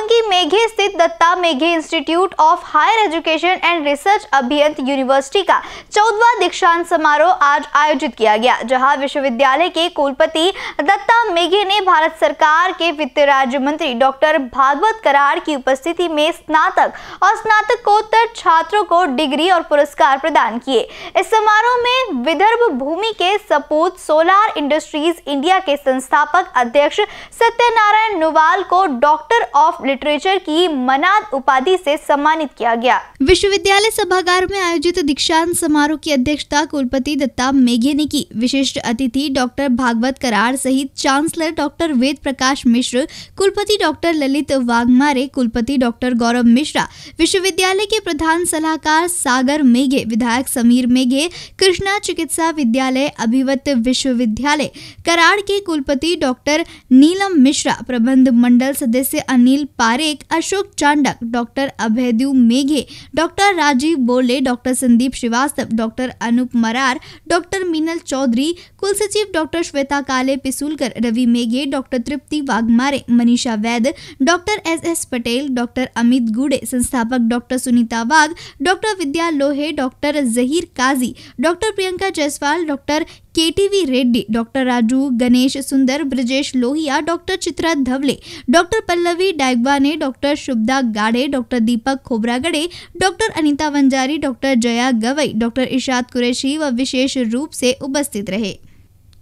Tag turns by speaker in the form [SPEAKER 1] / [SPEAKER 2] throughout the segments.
[SPEAKER 1] जालौन की मेघे स्थित Datta Meghe institute of higher education and research अभियंत यूनिवर्सिटी का चौदवा दीक्षांत समारोह आज आयोजित किया गया जहां विश्वविद्यालय के कुलपति दत्ता मेघे ने भारत सरकार के वित्त राज्य मंत्री डॉक्टर भागवत करार की उपस्थिति में स्नातक और स्नातकोत्तर छात्रों को डिग्री और पुरस्कार प्रदान किए इस समारोह में विदर्भ भूमि के सपूत सोलार इंडस्ट्रीज इंडिया के संस्थापक अध्यक्ष सत्यनारायण नुवाल को डॉक्टर ऑफ लिटरेचर की मनाद उपाधि से सम्मानित किया गया विश्वविद्यालय सभागार में आयोजित दीक्षांत समारोह की अध्यक्षता कुलपति दत्ता मेघे ने की विशिष्ट अतिथि डॉक्टर भागवत करार सहित चांसलर डॉक्टर वेद प्रकाश मिश्र कुलपति डॉक्टर ललित वाघमारे कुलपति डॉक्टर गौरव मिश्रा विश्वविद्यालय के प्रधान सलाहकार सागर मेघे विधायक समीर मेघे कृष्णा चिकित्सा विद्यालय अभिवत विश्वविद्यालय कराड़ के कुलपति डॉक्टर नीलम मिश्रा प्रबंध मंडल सदस्य Anil Parekh Ashok Chandak doctor Abhyuday Meghe doctor Rajiv Bole doctor Sandeep Shrivastava doctor Anup Marar doctor Meenal Chaudhary कुल सचिव doctor Shweta Kale Pisulkar Ravi Meghe doctor Trupti Waghmare Manisha Vaid doctor S S Patel doctor Amit Gude संस्थापक doctor Sunita Wagh doctor Vidya Lohe doctor Zaheer Kazi doctor Priyanka Jaiswal doctor K Reddy doctor Raju Ganesh Sundar Brajesh Lohiya doctor Chitra Dhawale doctor Pallavi we डायगवा ने doctor Shubhada Gade doctor Deepak Khobragade doctor Anita Wanjari doctor Jaya Gawai doctor Irshad Qureshi व विशेष रूप से उपस्थित रहे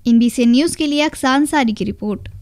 [SPEAKER 1] एनबीसी न्यूज़ के लिए अक्सान सारी की रिपोर्ट